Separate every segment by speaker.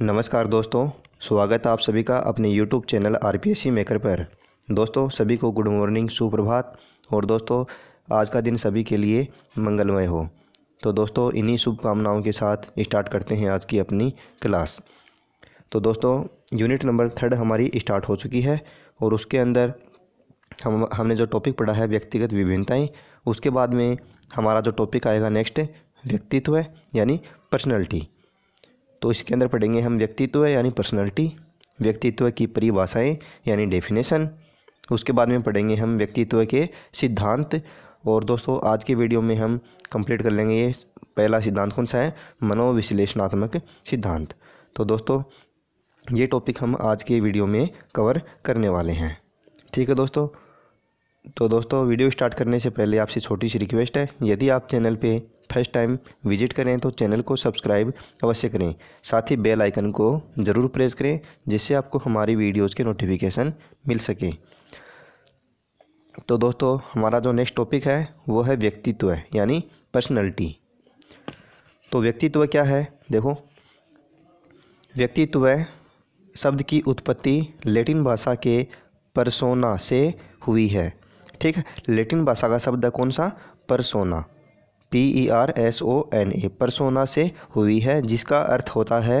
Speaker 1: नमस्कार दोस्तों स्वागत है आप सभी का अपने YouTube channel R P Maker पर दोस्तों सभी को गुड मॉर्निंग सुप्रभात और दोस्तों आज का दिन सभी के लिए मंगलमय हो तो दोस्तों इन्हीं शुभकामनाओं के साथ स्टार्ट करते हैं आज की अपनी क्लास तो दोस्तों यूनिट नंबर थर्ड हमारी स्टार्ट हो चुकी है और उसके अंदर हम हमने जो टॉपिक पढ़ा है व्यक्तिगत विभिन्नताएँ उसके बाद में हमारा जो टॉपिक आएगा नेक्स्ट व्यक्तित्व यानी पर्सनैलिटी तो इसके अंदर पढ़ेंगे हम व्यक्तित्व यानी पर्सनैलिटी व्यक्तित्व की परिभाषाएँ यानी डेफिनेशन उसके बाद में पढ़ेंगे हम व्यक्तित्व के सिद्धांत और दोस्तों आज के वीडियो में हम कंप्लीट कर लेंगे ये पहला सिद्धांत कौन सा है मनोविश्लेषणात्मक सिद्धांत तो दोस्तों ये टॉपिक हम आज के वीडियो में कवर करने वाले हैं ठीक है दोस्तों तो दोस्तों वीडियो स्टार्ट करने से पहले आपसे छोटी सी रिक्वेस्ट है यदि आप चैनल पे फर्स्ट टाइम विजिट करें तो चैनल को सब्सक्राइब अवश्य करें साथ ही बेल आइकन को ज़रूर प्रेस करें जिससे आपको हमारी वीडियोज़ के नोटिफिकेशन मिल सकें तो दोस्तों हमारा जो नेक्स्ट टॉपिक है वो है व्यक्तित्व यानी पर्सनैलिटी तो व्यक्तित्व क्या है देखो व्यक्तित्व शब्द की उत्पत्ति लेटिन भाषा के परसोना से हुई है ठीक है लेटिन भाषा का शब्द है कौन सा persona P E R S O N A persona से हुई है जिसका अर्थ होता है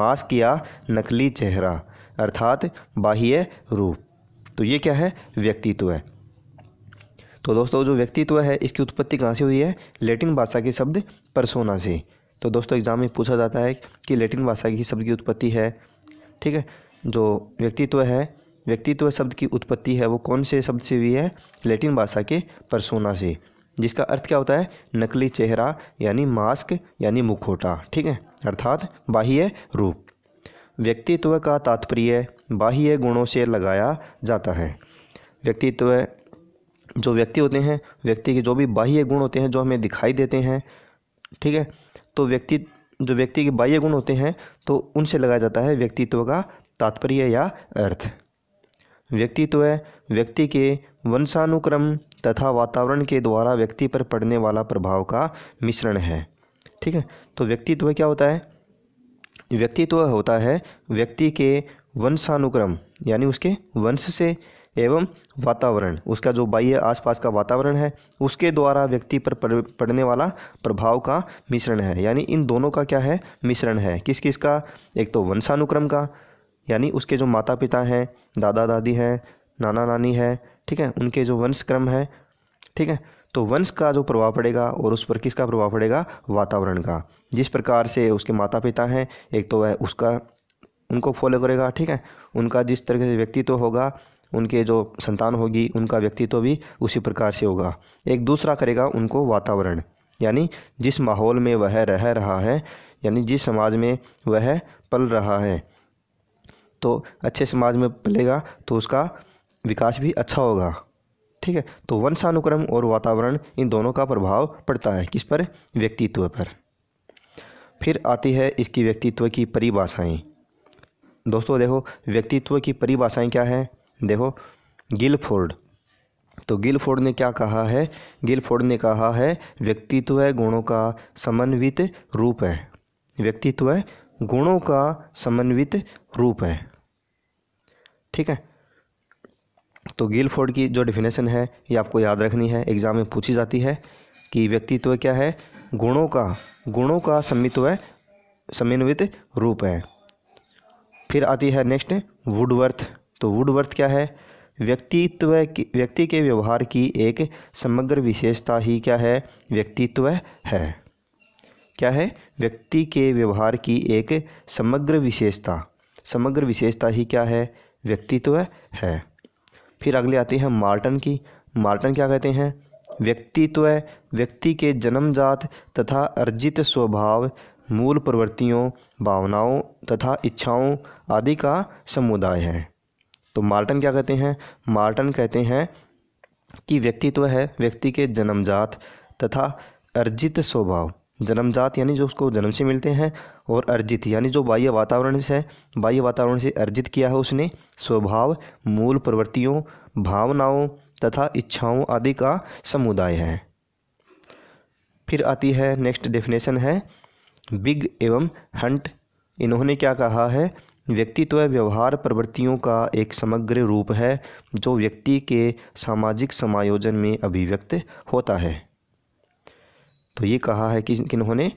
Speaker 1: मास्क या नकली चेहरा अर्थात बाह्य रूप तो ये क्या है व्यक्तित्व है तो दोस्तों जो व्यक्तित्व है इसकी उत्पत्ति कहाँ से हुई है लेटिन भाषा के शब्द परसोना से तो दोस्तों एग्ज़ाम में पूछा जाता है कि लेटिन भाषा की शब्द की उत्पत्ति है ठीक है जो व्यक्तित्व है व्यक्तित्व शब्द की उत्पत्ति है वो कौन से शब्द से हुई है लेटिन भाषा के परसोना से जिसका अर्थ क्या होता है नकली चेहरा यानी मास्क यानी मुखोटा ठीक है अर्थात बाह्य रूप व्यक्तित्व का तात्पर्य बाह्य गुणों से लगाया जाता है व्यक्तित्व जो व्यक्ति होते हैं व्यक्ति के जो भी बाह्य गुण होते हैं जो हमें दिखाई देते हैं ठीक है तो व्यक्ति जो व्यक्ति के बाह्य गुण होते हैं तो उनसे लगाया जाता है व्यक्तित्व का तात्पर्य या अर्थ व्यक्तित्व व्यक्ति के वंशानुक्रम तथा वातावरण के द्वारा व्यक्ति पर पड़ने वाला प्रभाव का मिश्रण है ठीक है तो व्यक्तित्व क्या होता है व्यक्तित्व होता है व्यक्ति के वंशानुक्रम यानी उसके वंश से एवं वातावरण उसका जो बाह्य आसपास का वातावरण है उसके द्वारा व्यक्ति पर पड़ने वाला प्रभाव का मिश्रण है यानी इन दोनों का क्या है मिश्रण है किस किस का एक तो वंशानुक्रम का यानी उसके जो माता पिता हैं दादा दादी हैं नाना नानी है ठीक है उनके जो वंश क्रम है ठीक है तो वंश का जो प्रभाव पड़ेगा और उस पर किसका प्रभाव पड़ेगा वातावरण का जिस प्रकार से उसके माता पिता हैं एक तो वह उसका उनको फॉलो करेगा ठीक है उनका जिस तरह से व्यक्तित्व होगा उनके जो संतान होगी उनका व्यक्तित्व भी उसी प्रकार से होगा एक दूसरा करेगा उनको वातावरण यानी जिस माहौल में वह रह रहा है यानी जिस समाज में वह पल रहा है तो अच्छे समाज में पलेगा तो उसका विकास भी अच्छा होगा ठीक है तो वंशानुक्रम और वातावरण इन दोनों का प्रभाव पड़ता है किस पर व्यक्तित्व पर फिर आती है इसकी व्यक्तित्व की परिभाषाएँ दोस्तों देखो व्यक्तित्व की परिभाषाएँ क्या है देखो गिलफोर्ड तो गिलफोर्ड ने क्या कहा है गिलफोर्ड ने कहा है व्यक्तित्व गुणों का समन्वित रूप है व्यक्तित्व गुणों का समन्वित रूप है ठीक है तो गिल फोर्ड की जो डिफिनेशन है ये आपको याद रखनी है एग्ज़ाम में पूछी जाती है कि व्यक्तित्व क्या है गुणों का गुणों का समित्व समन्वित रूप है फिर आती है नेक्स्ट वुडवर्थ तो वुडवर्थ क्या है व्यक्तित्व की व्यक्ति के व्यवहार की एक समग्र विशेषता ही क्या है व्यक्तित्व है क्या है व्यक्ति के व्यवहार की एक समग्र विशेषता समग्र विशेषता ही क्या है व्यक्तित्व है फिर अगले आते हैं मार्टन की मार्टन क्या कहते हैं व्यक्तित्व व्यक्ति के जन्मजात तथा अर्जित स्वभाव मूल प्रवृत्तियों भावनाओं तथा इच्छाओं आदि का समुदाय है तो मार्टन क्या कहते हैं मार्टन कहते हैं कि व्यक्तित्व है व्यक्ति के जन्मजात तथा अर्जित स्वभाव जन्मजात यानी जो उसको जन्म से मिलते हैं और अर्जित यानी जो बाह्य वातावरण से बाह्य वातावरण से अर्जित किया है उसने स्वभाव मूल प्रवृत्तियों भावनाओं तथा इच्छाओं आदि का समुदाय है फिर आती है नेक्स्ट डेफिनेशन है बिग एवं हंट इन्होंने क्या कहा है व्यक्तित्व व्यवहार प्रवृत्तियों का एक समग्र रूप है जो व्यक्ति के सामाजिक समायोजन में अभिव्यक्त होता है तो ये कहा है कि इन्होंने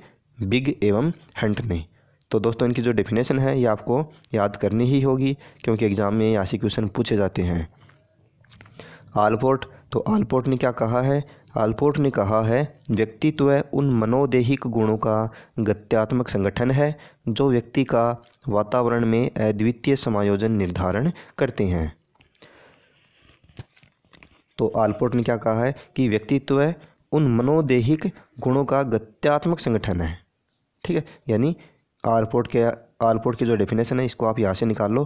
Speaker 1: बिग एवं हंट ने तो दोस्तों इनकी जो डेफिनेशन है ये आपको याद करनी ही होगी क्योंकि एग्ज़ाम में ऐसे क्वेश्चन पूछे जाते हैं आलपोर्ट तो आलपोर्ट ने क्या कहा है आलपोर्ट ने कहा है व्यक्तित्व उन मनोदेहिक गुणों का गत्यात्मक संगठन है जो व्यक्ति का वातावरण में अद्वितीय समायोजन निर्धारण करते हैं तो आलपोर्ट ने क्या कहा है कि व्यक्तित्व उन मनोदेहिक गुणों का गत्यात्मक संगठन है ठीक है यानी आलपोर्ट के आलपोर्ट की जो डेफिनेशन है इसको आप यहाँ से निकाल लो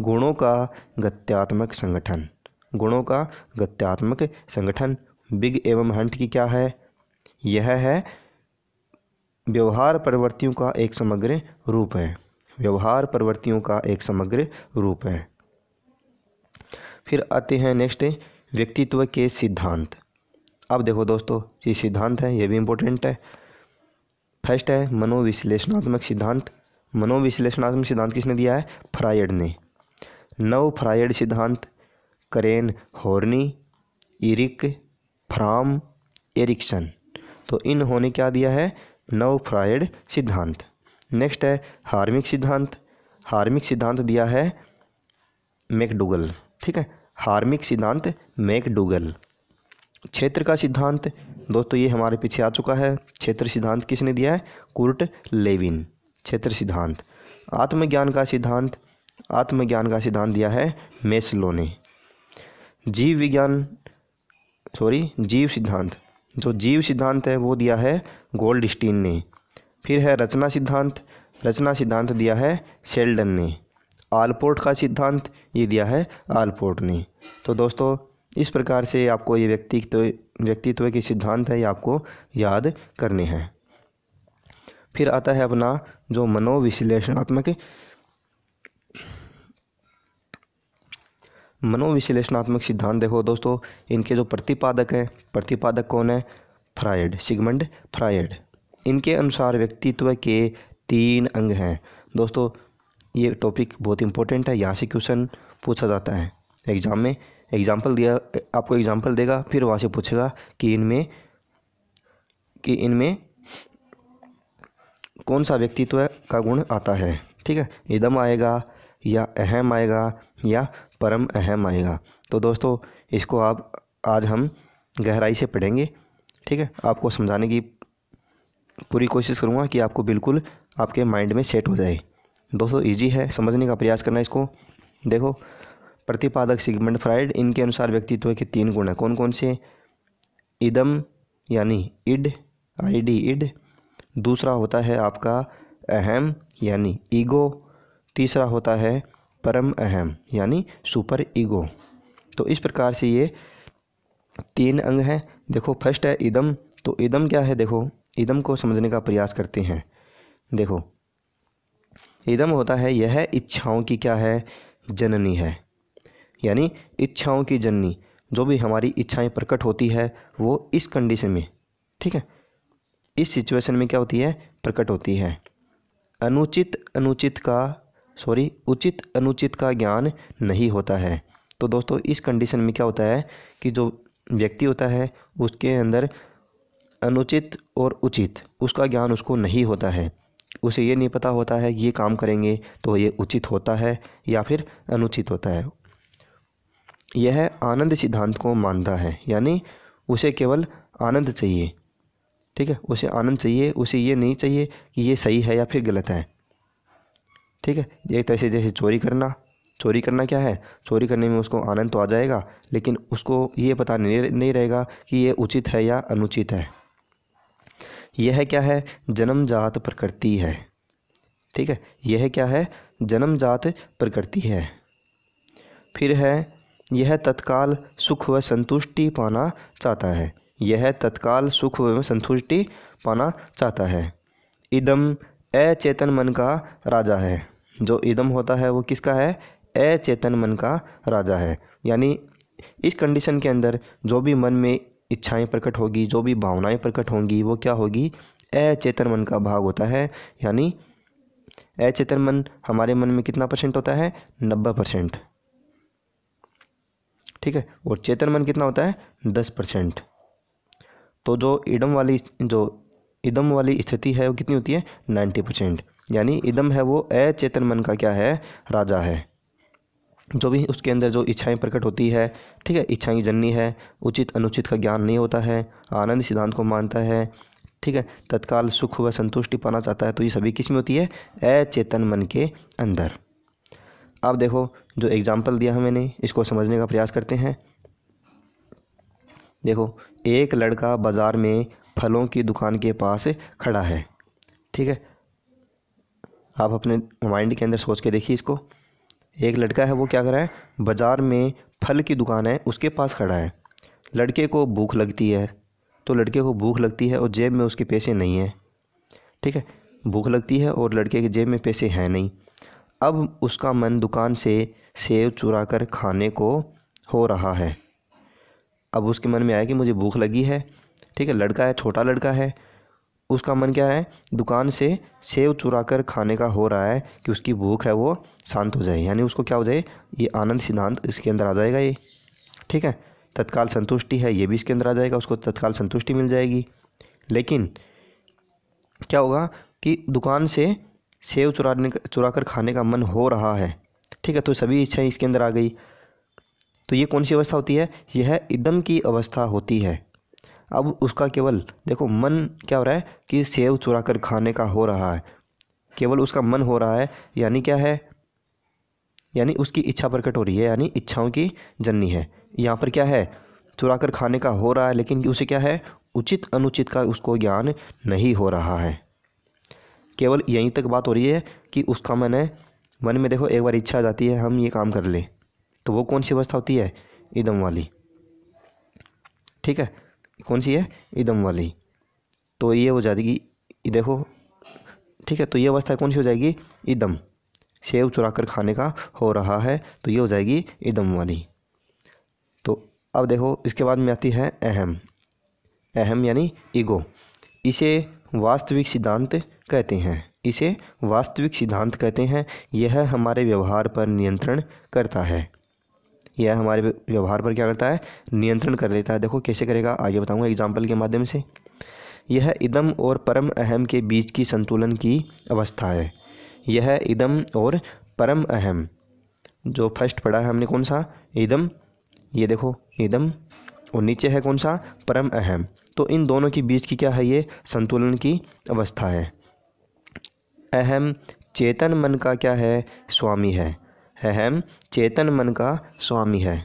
Speaker 1: गुणों का गत्यात्मक संगठन गुणों का गत्यात्मक संगठन बिग एवं हंट की क्या है यह है व्यवहार प्रवृत्तियों का एक समग्र रूप है व्यवहार प्रवृत्तियों का एक समग्र रूप है फिर आते हैं नेक्स्ट व्यक्तित्व के सिद्धांत अब देखो दोस्तों ये सिद्धांत है ये भी इम्पोर्टेंट है फर्स्ट है मनोविश्लेषणात्मक सिद्धांत मनोविश्लेषणात्मक सिद्धांत किसने दिया है फ्रायड ने नव फ्रायड सिद्धांत करेन हॉर्नी इरिक फ्राम एरिक्सन तो इन्होंने क्या दिया है नव फ्रायड सिद्धांत नेक्स्ट है हार्मिक सिद्धांत हार्मिक सिद्धांत दिया है मैकडूगल ठीक है हार्मिक सिद्धांत मैकडूगल क्षेत्र का सिद्धांत दोस्तों ये हमारे पीछे आ चुका है क्षेत्र सिद्धांत किसने दिया है कुर्ट लेविन क्षेत्र सिद्धांत आत्मज्ञान का सिद्धांत आत्मज्ञान का सिद्धांत दिया है मेस्लो ने जीव विज्ञान सॉरी जीव सिद्धांत जो जीव सिद्धांत है वो दिया है गोल्ड ने फिर है रचना सिद्धांत रचना सिद्धांत दिया है सेल्डन ने आलपोर्ट का सिद्धांत ये दिया है आलपोर्ट ने तो दोस्तों इस प्रकार से आपको ये व्यक्तित्व व्यक्तित्व के सिद्धांत है ये आपको याद करने हैं फिर आता है अपना जो मनोविश्लेषणात्मक मनोविश्लेषणात्मक सिद्धांत देखो दोस्तों इनके जो प्रतिपादक हैं प्रतिपादक कौन है फ्रायड सिगमंड फ्रायड इनके अनुसार व्यक्तित्व के तीन अंग हैं दोस्तों ये टॉपिक बहुत इंपॉर्टेंट है यहाँ से क्वेश्चन पूछा जाता है एग्ज़ाम में एग्ज़ाम्पल दिया आपको एग्ज़ाम्पल देगा फिर वहाँ से पूछेगा कि इनमें कि इनमें कौन सा व्यक्तित्व का गुण आता है ठीक है इदम आएगा या अहम आएगा या परम अहम आएगा तो दोस्तों इसको आप आज हम गहराई से पढ़ेंगे ठीक है आपको समझाने की पूरी कोशिश करूँगा कि आपको बिल्कुल आपके माइंड में सेट हो जाए दोस्तों इजी है समझने का प्रयास करना इसको देखो प्रतिपादक सिगमेंट फ्राइड इनके अनुसार व्यक्तित्व के तीन गुण हैं कौन कौन से इदम यानी इड आईडी इड दूसरा होता है आपका अहम यानी ईगो तीसरा होता है परम अहम यानी सुपर ईगो तो इस प्रकार से ये तीन अंग हैं देखो फर्स्ट है इदम तो इदम क्या है देखो इदम को समझने का प्रयास करते हैं देखो इदम होता है यह इच्छाओं की क्या है जननी है यानी इच्छाओं की जननी जो भी हमारी इच्छाएं प्रकट होती है वो इस कंडीशन में ठीक है इस सिचुएशन में क्या होती है प्रकट होती है अनुचित अनुचित का सॉरी उचित अनुचित का ज्ञान नहीं होता है तो दोस्तों इस कंडीशन में क्या होता है कि जो व्यक्ति होता है उसके अंदर अनुचित और उचित उसका ज्ञान उसको नहीं होता है उसे ये नहीं पता होता है ये काम करेंगे तो ये उचित होता है या फिर अनुचित होता है यह आनंद सिद्धांत को मानता है यानी उसे केवल आनंद चाहिए ठीक है उसे आनंद चाहिए उसे ये नहीं चाहिए कि ये सही है या फिर गलत है ठीक है एक तरह से जैसे चोरी करना चोरी करना क्या है चोरी करने में उसको आनंद तो आ जाएगा लेकिन उसको ये पता नहीं नहीं रहेगा कि ये उचित है या अनुचित है यह क्या है जन्मजात प्रकृति है ठीक है यह क्या है जन्मजात प्रकृति है फिर है यह तत्काल सुख व संतुष्टि पाना चाहता है यह तत्काल सुख व संतुष्टि पाना चाहता है इदम अचेतन मन का राजा है जो इदम होता है वो किसका है अचेतन मन का राजा है यानी इस कंडीशन के अंदर जो भी मन में इच्छाएं प्रकट होगी जो भी भावनाएं प्रकट होंगी वो क्या होगी अचेतन मन का भाग होता है यानी अचेतन मन हमारे मन में कितना परसेंट होता है नब्बे परसेंट ठीक है और चेतन मन कितना होता है दस परसेंट तो जो इडम वाली जो इदम वाली स्थिति है वो कितनी होती है नाइन्टी परसेंट यानी इदम है वो अचेतन मन का क्या है राजा है जो भी उसके अंदर जो इच्छाएं प्रकट होती है ठीक है इच्छाएं जननी है उचित अनुचित का ज्ञान नहीं होता है आनंद सिद्धांत को मानता है ठीक है तत्काल सुख व संतुष्टि पाना चाहता है तो ये सभी किस में होती है अचेतन मन के अंदर अब देखो जो एग्ज़ाम्पल दिया है मैंने इसको समझने का प्रयास करते हैं देखो एक लड़का बाज़ार में फलों की दुकान के पास खड़ा है ठीक है आप अपने माइंड के अंदर सोच के देखिए इसको एक लड़का है वो क्या कर रहा है बाज़ार में फल की दुकान है उसके पास खड़ा है लड़के को भूख लगती है तो लड़के को भूख लगती है और जेब में उसके पैसे नहीं हैं ठीक है भूख लगती है और लड़के की जेब में पैसे हैं नहीं अब उसका मन दुकान से सेब चुरा कर खाने को हो रहा है अब उसके मन में आया कि मुझे भूख लगी है ठीक है लड़का है छोटा लड़का है उसका मन क्या है दुकान से सेब चुरा कर खाने का हो रहा है कि उसकी भूख है वो शांत हो जाए यानी उसको क्या हो जाए ये आनंद सिद्धांत इसके अंदर आ जाएगा ये ठीक है तत्काल संतुष्टि है ये भी इसके अंदर आ जाएगा उसको तत्काल संतुष्टि मिल जाएगी लेकिन क्या होगा कि दुकान से सेव चुराने चुरा कर खाने का मन हो रहा है ठीक है तो सभी इच्छाएं इसके अंदर आ गई तो ये कौन सी अवस्था होती है यह इदम की अवस्था होती है अब उसका केवल देखो मन क्या हो रहा है कि सेव चुरा कर खाने का हो रहा है केवल उसका मन हो रहा है यानी क्या है यानी उसकी इच्छा प्रकट हो रही है यानी इच्छाओं की जननी है यहाँ पर क्या है चुरा कर खाने का हो रहा है लेकिन उसे क्या है उचित अनुचित का उसको ज्ञान नहीं हो रहा है केवल यहीं तक बात हो रही है कि उसका मन है मन में देखो एक बार इच्छा आ जाती है हम ये काम कर लें तो वो कौन सी अवस्था होती है इदम वाली ठीक है कौन सी है इदम वाली तो ये हो जाएगी देखो ठीक है तो ये अवस्था कौन सी हो जाएगी इदम सेब चुरा कर खाने का हो रहा है तो ये हो जाएगी इदम वाली तो अब देखो इसके बाद में आती है अहम अहम यानी ईगो इसे वास्तविक सिद्धांत कहते हैं इसे वास्तविक सिद्धांत कहते हैं यह हमारे व्यवहार पर नियंत्रण करता है यह हमारे व्यवहार पर क्या करता है नियंत्रण कर लेता है देखो कैसे करेगा आगे बताऊंगा एग्जाम्पल के माध्यम से यह इदम और परम अहम के बीच की संतुलन की अवस्था है यह इदम और परम अहम जो फर्स्ट पढ़ा है हमने कौन सा इदम ये देखो इदम और नीचे है कौन सा परम अहम तो इन दोनों के बीच की क्या है ये संतुलन की अवस्था है अहम चेतन मन का क्या है स्वामी है अहम चेतन मन का स्वामी है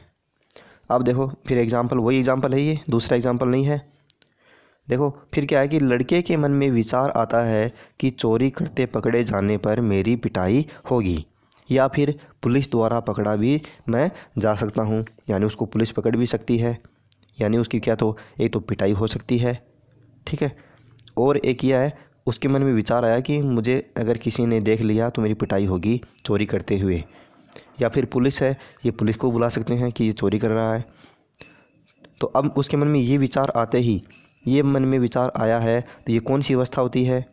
Speaker 1: अब देखो फिर एग्ज़ाम्पल वही एग्ज़ाम्पल है ये दूसरा एग्ज़ाम्पल नहीं है देखो फिर क्या है कि लड़के के मन में विचार आता है कि चोरी करते पकड़े जाने पर मेरी पिटाई होगी या फिर पुलिस द्वारा पकड़ा भी मैं जा सकता हूँ यानी उसको पुलिस पकड़ भी सकती है यानी उसकी क्या तो एक तो पिटाई हो सकती है ठीक है और एक यह है उसके मन में विचार आया कि मुझे अगर किसी ने देख लिया तो मेरी पिटाई होगी चोरी करते हुए या फिर पुलिस है ये पुलिस को बुला सकते हैं कि ये चोरी कर रहा है तो अब उसके मन में ये विचार आते ही ये मन में विचार आया है तो ये कौन सी अवस्था होती है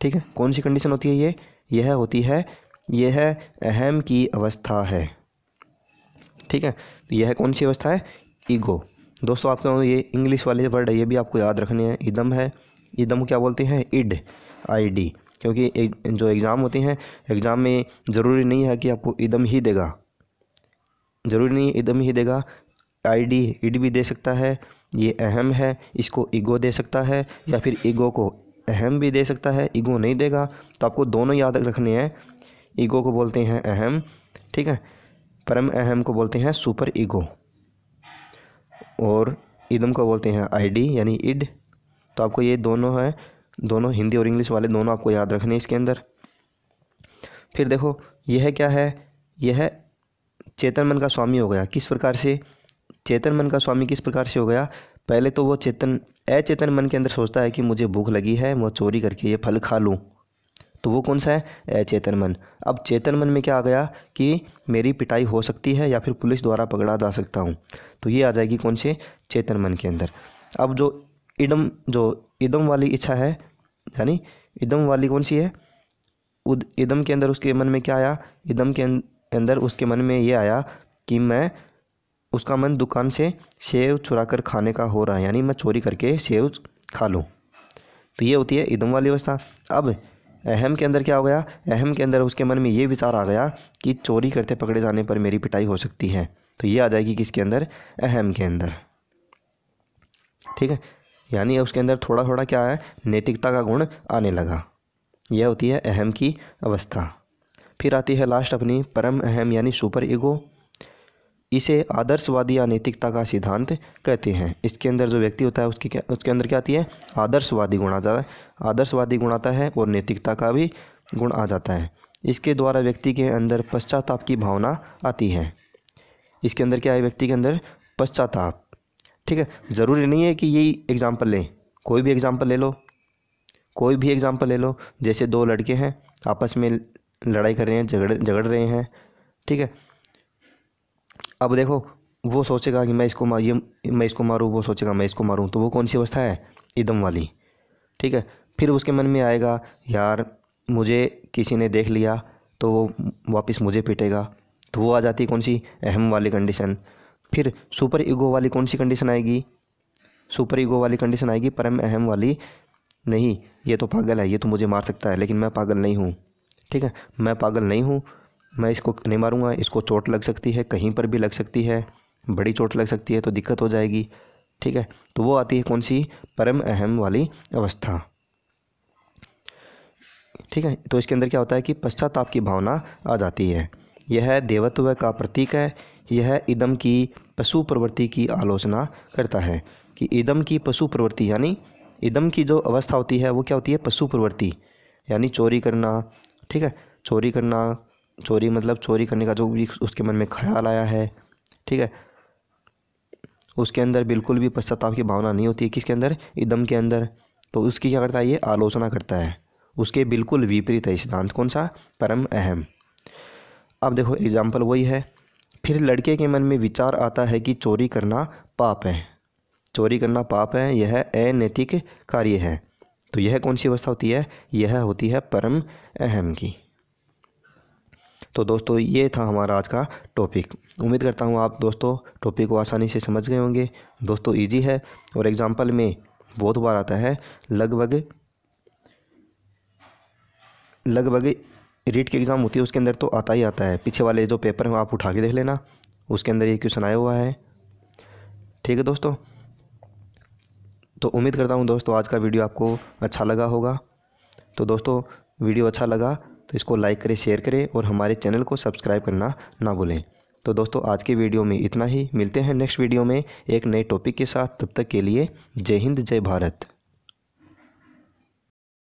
Speaker 1: ठीक है कौन सी कंडीशन होती है ये यह होती है यह अहम की अवस्था है ठीक है तो यह कौन सी अवस्था है ईगो दोस्तों आपका ये इंग्लिश वाले जो वर्ड है ये भी आपको याद रखने हैं इदम है इदम क्या बोलते हैं इड आई डी क्योंकि एक, जो एग्ज़ाम होते हैं एग्ज़ाम में ज़रूरी नहीं है कि आपको इदम ही देगा ज़रूरी नहीं इदम ही देगा आई डी इड भी दे सकता है ये अहम है इसको ईगो दे सकता है या फिर ईगो को अहम भी दे सकता है ईगो नहीं देगा तो आपको दोनों याद रखने हैं ईगो को बोलते हैं अहम ठीक है परम अहम को बोलते हैं सुपर ईगो और इदम को बोलते हैं आईडी यानी इड तो आपको ये दोनों है दोनों हिंदी और इंग्लिश वाले दोनों आपको याद रखने इसके अंदर फिर देखो यह क्या है यह चेतन मन का स्वामी हो गया किस प्रकार से चेतन मन का स्वामी किस प्रकार से हो गया पहले तो वो चेतन अचेतन मन के अंदर सोचता है कि मुझे भूख लगी है मैं चोरी करके ये फल खा लूँ तो वो कौन सा है चेतन मन अब चेतन मन में क्या आ गया कि मेरी पिटाई हो सकती है या फिर पुलिस द्वारा पकड़ा जा सकता हूँ तो ये आ जाएगी कौन से चेतन मन के अंदर अब जो इडम जो इदम वाली इच्छा है यानी इदम वाली कौन सी है उद इदम के अंदर उसके मन में क्या आया इदम के अं-, अंदर उसके मन में ये आया कि मैं उसका मन दुकान से सेव चुरा कर खाने का हो रहा है यानी मैं चोरी करके सेव खा लूँ तो ये होती है इदम वाली अवस्था अब अहम के अंदर क्या हो गया अहम के अंदर उसके मन में ये विचार आ गया कि चोरी करते पकड़े जाने पर मेरी पिटाई हो सकती है तो ये आ जाएगी किसके अंदर अहम के अंदर ठीक है यानी उसके अंदर थोड़ा थोड़ा क्या है नैतिकता का गुण आने लगा यह होती है अहम की अवस्था फिर आती है लास्ट अपनी परम अहम यानी सुपर ईगो इसे आदर्शवादी या नैतिकता का सिद्धांत कहते हैं इसके अंदर जो व्यक्ति होता है उसकी क्या उसके अंदर क्या आती है आदर्शवादी गुण आ जाता है आदर्शवादी गुण आता है और नैतिकता का भी गुण आ जाता है इसके द्वारा व्यक्ति के अंदर पश्चाताप की भावना आती है इसके अंदर क्या है व्यक्ति के अंदर पश्चाताप ठीक है ज़रूरी नहीं है कि यही एग्ज़ाम्पल लें कोई भी एग्ज़ाम्पल ले लो कोई भी एग्ज़ाम्पल ले लो जैसे दो लड़के हैं आपस में लड़ाई कर रहे हैं झगड़ झगड़ रहे हैं ठीक है अब देखो वो सोचेगा कि मैं इसको मार ये मैं इसको मारूँ वो सोचेगा मैं इसको मारूँ तो वो कौन सी अवस्था है इदम वाली ठीक है फिर उसके मन में आएगा यार मुझे किसी ने देख लिया तो वो वापस मुझे पीटेगा तो वो आ जाती कौन सी अहम वाली कंडीशन फिर सुपर ईगो वाली कौन सी कंडीशन आएगी सुपर ईगो वाली कंडीशन आएगी परम अहम वाली नहीं ये तो पागल है ये तो मुझे मार सकता है लेकिन मैं पागल नहीं हूँ ठीक है मैं पागल नहीं हूँ मैं इसको नहीं मारूंगा इसको चोट लग सकती है कहीं पर भी लग सकती है बड़ी चोट लग सकती है तो दिक्कत हो जाएगी ठीक है तो वो आती है कौन सी परम अहम वाली अवस्था ठीक है तो इसके अंदर क्या होता है कि पश्चाताप की भावना आ जाती है यह देवत्व का प्रतीक है यह इदम की पशु प्रवृत्ति की आलोचना करता है कि इदम की पशु प्रवृत्ति यानी इदम की जो अवस्था होती है वो क्या होती है पशु प्रवृत्ति यानी चोरी करना ठीक है चोरी करना चोरी मतलब चोरी करने का जो भी उसके मन में ख्याल आया है ठीक है उसके अंदर बिल्कुल भी पश्चाताप की भावना नहीं होती है किसके अंदर एकदम के अंदर तो उसकी क्या करता है ये आलोचना करता है उसके बिल्कुल विपरीत है सिद्धांत कौन सा परम अहम अब देखो एग्जाम्पल वही है फिर लड़के के मन में विचार आता है कि चोरी करना पाप है चोरी करना पाप है यह अनैतिक कार्य है तो यह कौन सी अवस्था होती है यह होती है परम अहम की तो दोस्तों ये था हमारा आज का टॉपिक उम्मीद करता हूँ आप दोस्तों टॉपिक को आसानी से समझ गए होंगे दोस्तों इजी है और एग्ज़ाम्पल में बहुत बार आता है लगभग लगभग रीट की एग्ज़ाम होती है उसके अंदर तो आता ही आता है पीछे वाले जो पेपर हैं आप उठा के देख लेना उसके अंदर ये क्वेश्चन आया हुआ है ठीक है दोस्तों तो उम्मीद करता हूँ दोस्तों आज का वीडियो आपको अच्छा लगा होगा तो दोस्तों वीडियो अच्छा लगा तो इसको लाइक करें शेयर करें और हमारे चैनल को सब्सक्राइब करना ना भूलें तो दोस्तों आज के वीडियो में इतना ही मिलते हैं नेक्स्ट वीडियो में एक नए टॉपिक के साथ तब तक के लिए जय हिंद जय भारत